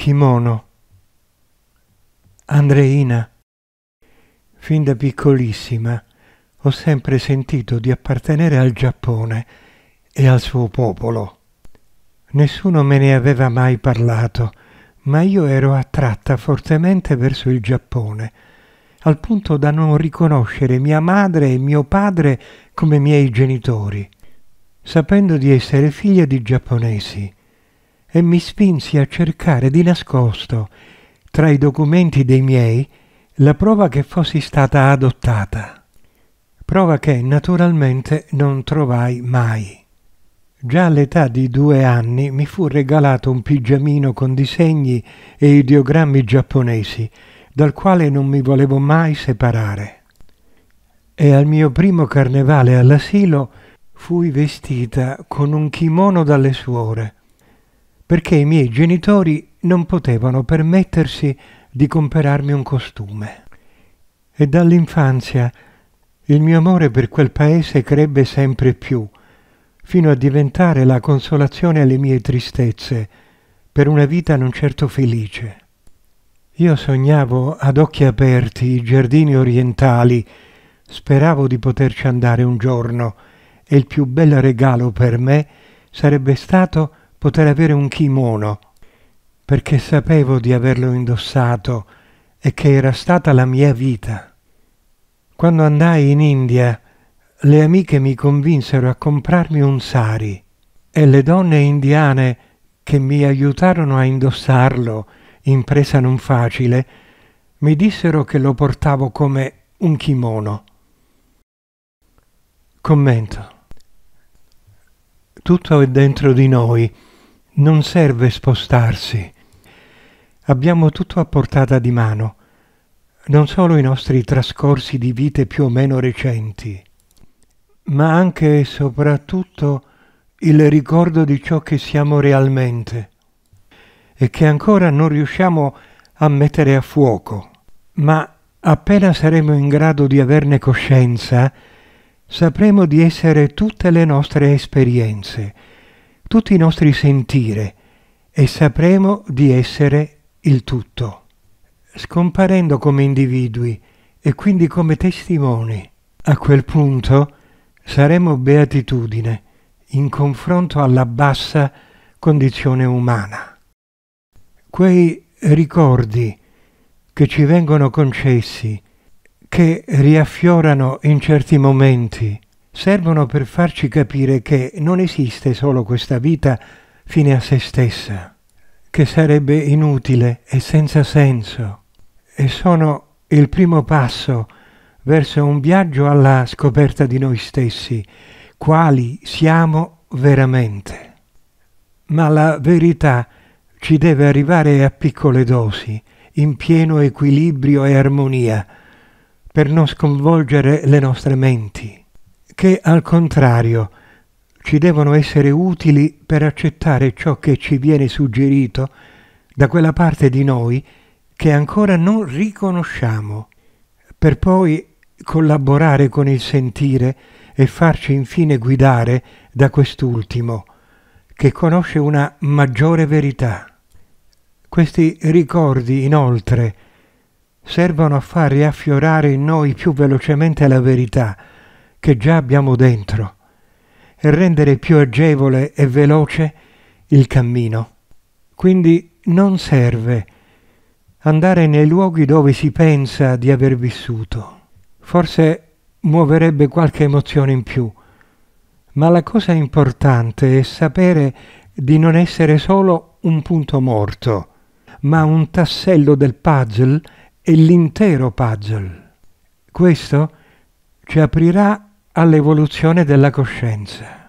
Kimono. Andreina. Fin da piccolissima ho sempre sentito di appartenere al Giappone e al suo popolo. Nessuno me ne aveva mai parlato, ma io ero attratta fortemente verso il Giappone, al punto da non riconoscere mia madre e mio padre come miei genitori. Sapendo di essere figlia di giapponesi, e mi spinsi a cercare di nascosto, tra i documenti dei miei, la prova che fossi stata adottata. Prova che naturalmente non trovai mai. Già all'età di due anni mi fu regalato un pigiamino con disegni e ideogrammi giapponesi, dal quale non mi volevo mai separare. E al mio primo carnevale all'asilo fui vestita con un kimono dalle suore, perché i miei genitori non potevano permettersi di comperarmi un costume. E dall'infanzia il mio amore per quel paese crebbe sempre più, fino a diventare la consolazione alle mie tristezze, per una vita non certo felice. Io sognavo ad occhi aperti i giardini orientali, speravo di poterci andare un giorno, e il più bel regalo per me sarebbe stato poter avere un kimono, perché sapevo di averlo indossato e che era stata la mia vita. Quando andai in India, le amiche mi convinsero a comprarmi un sari e le donne indiane che mi aiutarono a indossarlo, impresa non facile, mi dissero che lo portavo come un kimono. Commento. Tutto è dentro di noi non serve spostarsi. Abbiamo tutto a portata di mano, non solo i nostri trascorsi di vite più o meno recenti, ma anche e soprattutto il ricordo di ciò che siamo realmente e che ancora non riusciamo a mettere a fuoco. Ma appena saremo in grado di averne coscienza, sapremo di essere tutte le nostre esperienze, tutti i nostri sentire e sapremo di essere il tutto, scomparendo come individui e quindi come testimoni. A quel punto saremo beatitudine in confronto alla bassa condizione umana. Quei ricordi che ci vengono concessi, che riaffiorano in certi momenti, servono per farci capire che non esiste solo questa vita fine a se stessa, che sarebbe inutile e senza senso, e sono il primo passo verso un viaggio alla scoperta di noi stessi, quali siamo veramente. Ma la verità ci deve arrivare a piccole dosi, in pieno equilibrio e armonia, per non sconvolgere le nostre menti che al contrario ci devono essere utili per accettare ciò che ci viene suggerito da quella parte di noi che ancora non riconosciamo, per poi collaborare con il sentire e farci infine guidare da quest'ultimo, che conosce una maggiore verità. Questi ricordi, inoltre, servono a far riaffiorare in noi più velocemente la verità, che già abbiamo dentro e rendere più agevole e veloce il cammino. Quindi non serve andare nei luoghi dove si pensa di aver vissuto. Forse muoverebbe qualche emozione in più, ma la cosa importante è sapere di non essere solo un punto morto, ma un tassello del puzzle e l'intero puzzle. Questo ci aprirà all'evoluzione della coscienza.